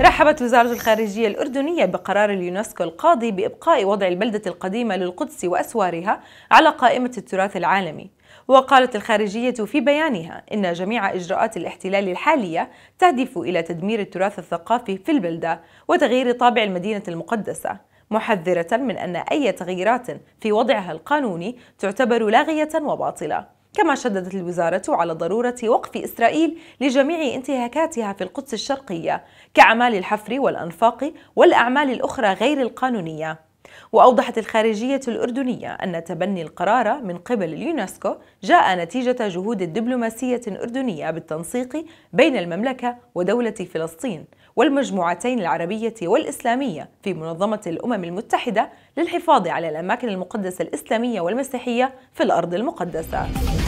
رحبت وزارة الخارجية الأردنية بقرار اليونسكو القاضي بإبقاء وضع البلدة القديمة للقدس وأسوارها على قائمة التراث العالمي وقالت الخارجية في بيانها إن جميع إجراءات الاحتلال الحالية تهدف إلى تدمير التراث الثقافي في البلدة وتغيير طابع المدينة المقدسة محذرة من أن أي تغييرات في وضعها القانوني تعتبر لاغية وباطلة كما شددت الوزارة على ضرورة وقف إسرائيل لجميع انتهاكاتها في القدس الشرقية كأعمال الحفر والأنفاق والأعمال الأخرى غير القانونية وأوضحت الخارجية الأردنية أن تبني القرار من قبل اليونسكو جاء نتيجة جهود دبلوماسية أردنية بالتنسيق بين المملكة ودولة فلسطين والمجموعتين العربية والإسلامية في منظمة الأمم المتحدة للحفاظ على الأماكن المقدسة الإسلامية والمسيحية في الأرض المقدسة